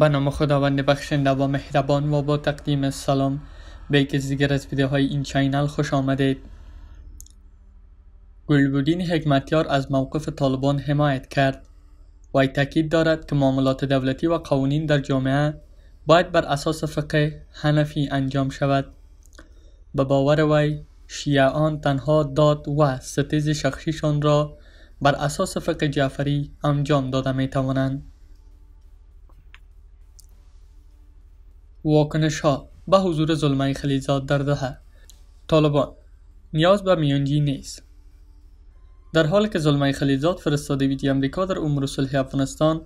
به نام خداوند بخشنده و مهربان و با تقدیم سلام به کسی دیگر از ویدیوهای این چینل خوش آمدید گلبودین حکمتیار از موقف طالبان حمایت کرد و تاکید دارد که معاملات دولتی و قوانین در جامعه باید بر اساس فقه هنفی انجام شود به باور وی شیعان تنها داد و ستیز شخصیشان را بر اساس فقه جعفری انجام داده می توانند واکنش ها به حضور ظلمه خلیزاد در ده طالبان نیاز به میانجی نیست در حالی که ظلمه خلیزاد فرستاده ویدی امریکا در امور صلح افغانستان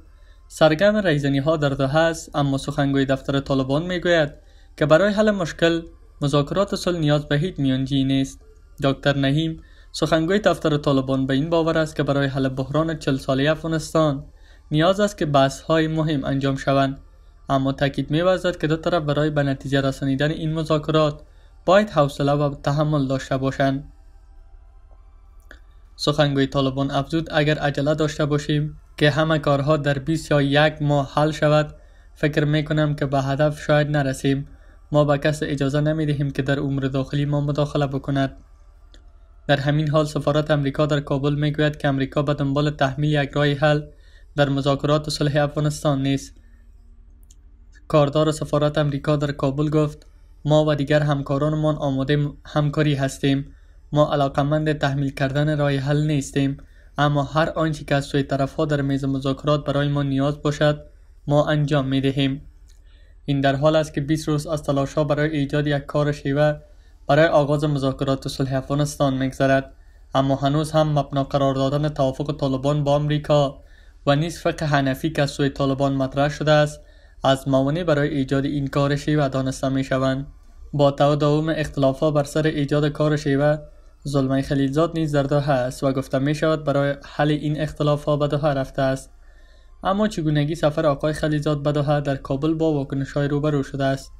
سرگرم ریزنی ها در ده است اما سخنگوی دفتر طالبان میگوید که برای حل مشکل مذاکرات صلح نیاز به هیچ میانجی نیست دکتر نهیم سخنگوی دفتر طالبان به این باور است که برای حل بحران چل ساله افغانستان نیاز است که بحث های مهم انجام شوند اما تاکید می‌ورزد که دو طرف برای به نتیجه رسانیدن این مذاکرات باید حوصله و تحمل داشته باشند سخنگوی طالبان افزود اگر عجله داشته باشیم که همه کارها در 20 یا یک ماه حل شود فکر می که به هدف شاید نرسیم ما به کس اجازه نمی دهیم که در امور داخلی ما مداخله بکند در همین حال سفارت امریکا در کابل می گوید که امریکا به دنبال تحمیل یک رای حل در مذاکرات صلح افغانستان نیست کاردار سفارت امریکا در کابل گفت ما و دیگر همکارانمان آماده همکاری هستیم ما علاقمند تحمیل کردن رای حل نیستیم اما هر آنچه که از سوی طرفها در میز مذاکرات برای ما نیاز باشد ما انجام می دهیم. این در حال است که 20 روز از تلاشها برای ایجاد یک کار شیوه برای آغاز مذاکرات صلح افغانستان میگذرد اما هنوز هم مبنا قرار دادن توافق طالبان با آمریکا و نیز فقه حنفی که از سوی طالبان مطرح شده است از موانع برای ایجاد این کار شیوه دانسته می شوند با تداوم اختلافها بر سر ایجاد کار شیوه زلمه خلیلزاد نیز در دوحه است و گفته می شود برای حل این اختلاف ها به دوحه رفته است اما چگونگی سفر آقای خلیلزاد به دوحه در کابل با واکنش های روبرو شده است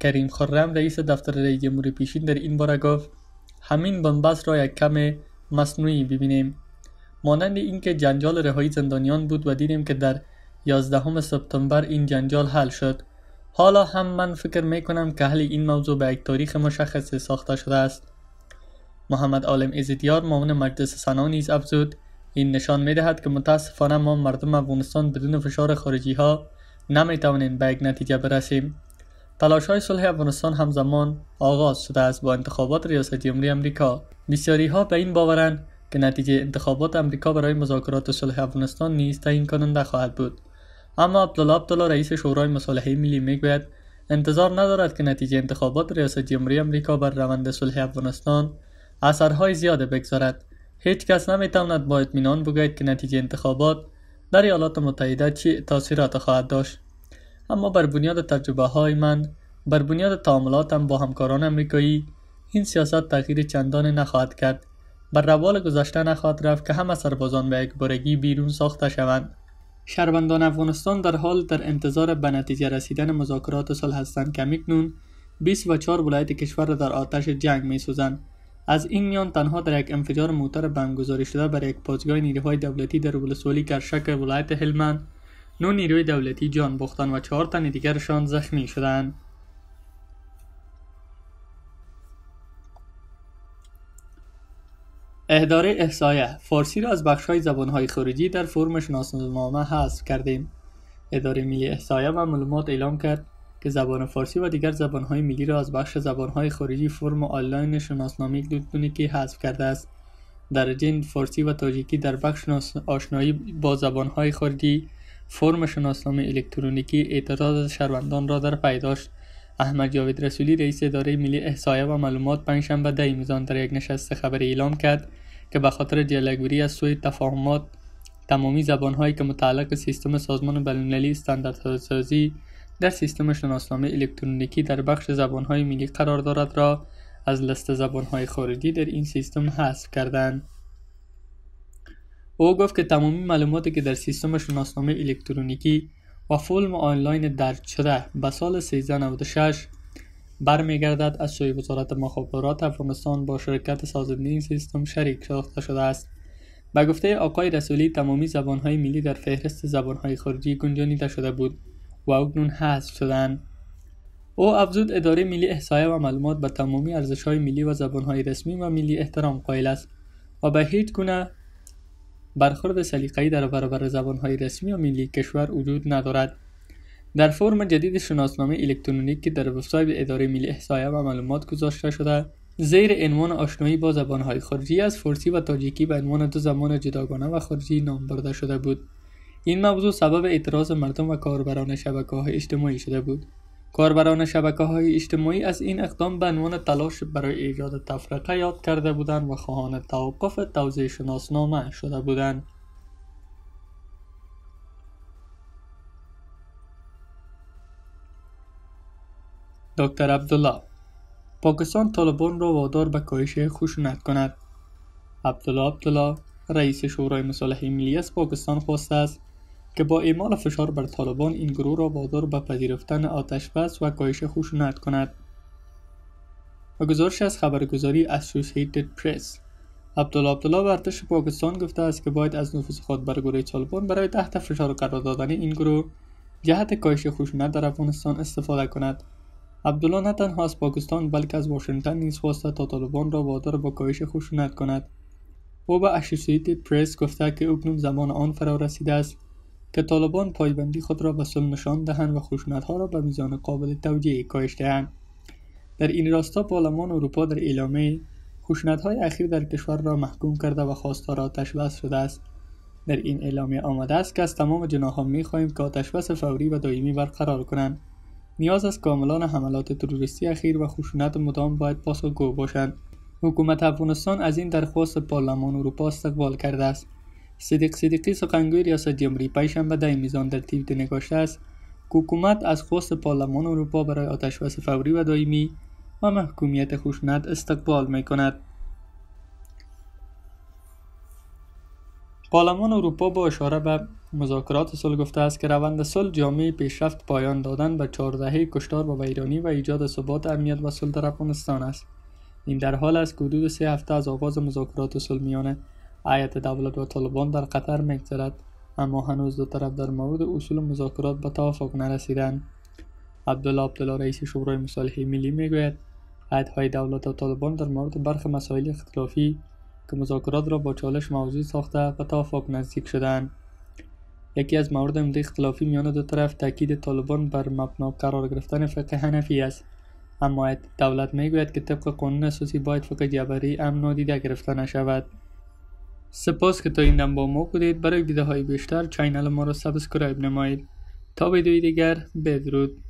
کریم خرم رئیس دفتر رئیس جمهور پیشین در این باره گفت همین بنبست را یک کم مصنوعی ببینیم مانند اینکه جنجال رهایی زندانیان بود و دیدیم که در 11 سپتامبر این جنجال حل شد حالا هم من فکر می کنم که حل این موضوع به یک تاریخ مشخص ساخته شده است محمد عالم ازدیار معاون مجلس سنا نیز افزود این نشان می دهد که متاسفانه ما مردم افغانستان بدون فشار خارجی ها نمی توانیم به یک نتیجه برسیم تلاش های صلح افغانستان همزمان آغاز شده است با انتخابات ریاست جمهوری امریکا بسیاری ها به این باورند که نتیجه انتخابات امریکا برای مذاکرات صلح افغانستان نیز تعیین کننده خواهد بود اما عبدالله عبدالله رئیس شورای مصالحه ملی میگوید انتظار ندارد که نتیجه انتخابات ریاست جمهوری امریکا بر روند صلح افغانستان اثرهای زیاده بگذارد هیچ کس نمیتواند با اطمینان بگوید که نتیجه انتخابات در ایالات متحده چه تاثیرات خواهد داشت اما بر بنیاد تجربه های من بر بنیاد تعاملاتم با همکاران امریکایی این سیاست تغییر چندانی نخواهد کرد بر روال گذشته نخواهد رفت که همه سربازان به یک بیرون ساخته شوند شهروندان افغانستان در حال در انتظار به نتیجه رسیدن مذاکرات صلح هستند که میکنون 20 و ولایت کشور را در آتش جنگ می سوزند. از این میان تنها در یک انفجار موتر بمبگذاری شده بر یک پاسگاه نیروهای دولتی در ولسوالی کرشک ولایت هلمند نو نیروی دولتی جان باختن و چهار تن دیگرشان زخمی شدند اداره احسایه فارسی را از بخش زبان زبانهای خارجی در فرم شناسنامه حذف کردیم اداره ملی احصایه و معلومات اعلام کرد که زبان فارسی و دیگر زبانهای ملی را از بخش زبانهای خارجی فرم آنلاین شناسنامه که حذف کرده است در جن فارسی و تاجیکی در بخش آشنایی با زبانهای خارجی فرم شناسنامه الکترونیکی اعتراض شهروندان را در پی احمد جاوید رسولی رئیس اداره ملی احصایه و معلومات پنجشنبه ده میزان در یک نشست خبری اعلام کرد که به خاطر دیالگوری از سوی تفاهمات تمامی زبانهایی که متعلق به سیستم سازمان بینالمللی استانداردسازی در سیستم شناسنامه الکترونیکی در بخش زبانهای ملی قرار دارد را از لست زبانهای خارجی در این سیستم حذف کردند او گفت که تمامی معلوماتی که در سیستم شناسنامه الکترونیکی و فلم آنلاین در شده به سال 1396 برمیگردد از سوی وزارت مخابرات افغانستان با شرکت سازنده این سیستم شریک ساخته شده است به گفته آقای رسولی تمامی زبانهای ملی در فهرست زبانهای خارجی گنجانیده شده بود و اکنون حذف شدند او افزود اداره ملی احصایه و معلومات به تمامی ارزشهای ملی و زبانهای رسمی و ملی احترام قائل است و به هیچ گونه برخورد سلیقه‌ای در برابر زبان‌های رسمی و ملی کشور وجود ندارد در فرم جدید شناسنامه الکترونیک که در وبسایت اداره ملی احصایه و معلومات گذاشته شده زیر عنوان آشنایی با زبانهای خارجی از فارسی و تاجیکی به عنوان دو زبان جداگانه و خارجی نام برده شده بود این موضوع سبب اعتراض مردم و کاربران شبکه های اجتماعی شده بود کاربران شبکه های اجتماعی از این اقدام به عنوان تلاش برای ایجاد تفرقه یاد کرده بودند و خواهان توقف توضیح شناسنامه شده بودند. دکتر عبدالله پاکستان طالبان را وادار به کاهش خشونت کند عبدالله عبدالله رئیس شورای مصالحه ملی از پاکستان خواسته است که با اعمال فشار بر طالبان این گروه را وادار به پذیرفتن آتش بس و کاهش خشونت کند و گزارش از خبرگزاری Associated Press عبدالله عبدالله و ارتش پاکستان گفته است که باید از نفوذ خود بر گروه طالبان برای تحت فشار قرار دادن این گروه جهت کاهش خشونت در افغانستان استفاده کند عبدالله نه تنها از پاکستان بلکه از واشنگتن نیز خواسته تا طالبان را وادار با کاهش خشونت کند او به اسوسییتد پرس گفته که اکنون زمان آن فرا رسیده است که طالبان پایبندی خود را به سلم نشان دهند و خشونتها را به میزان قابل توجیه کاهش دهند در این راستا پارلمان اروپا در اعلامیه های اخیر در کشور را محکوم کرده و خواستار آتش بس شده است در این اعلامیه آمده است که از تمام می خواهیم که آتش فوری و دائمی برقرار کنند نیاز است کاملان حملات تروریستی اخیر و خشونت مدام باید پاسخگو باشند حکومت افغانستان از این درخواست پارلمان اروپا استقبال کرده است صدیق صدیقی سخنگوی ریاست جمهوری پنجشنبه در میزان در تیویت نگاشته است که حکومت از خواست پارلمان اروپا برای آتش بس فوری و دائمی و محکومیت خشونت استقبال می کند. پارلمان اروپا با اشاره به مذاکرات صلح گفته است که روند صلح جامعه پیشرفت پایان دادن به چهاردهه کشتار با ویرانی و ایجاد ثبات امنیت و صلح در افغانستان است این در حال است که حدود سه هفته از آغاز مذاکرات صلح میانه. هیئت دولت و طالبان در قطر میگذرد اما هنوز دو طرف در مورد اصول مذاکرات به توافق نرسیدند عبدالله عبدالله رئیس شورای مصالحه ملی میگوید های دولت و طالبان در مورد برخی مسائل اختلافی که مذاکرات را با چالش موضوع ساخته به توافق نزدیک شدند یکی از موارد عمده اختلافی میان دو طرف تاکید طالبان بر مبنا قرار گرفتن فقه حنفی است اما دولت میگوید که طبق قانون اساسی باید فقه جبری امن نادیده گرفته نشود سپاس که تا این دم با ما بودید برای ویدیوهای بیشتر چینل ما را سابسکرایب نمایید تا ویدیوی دیگر بدرود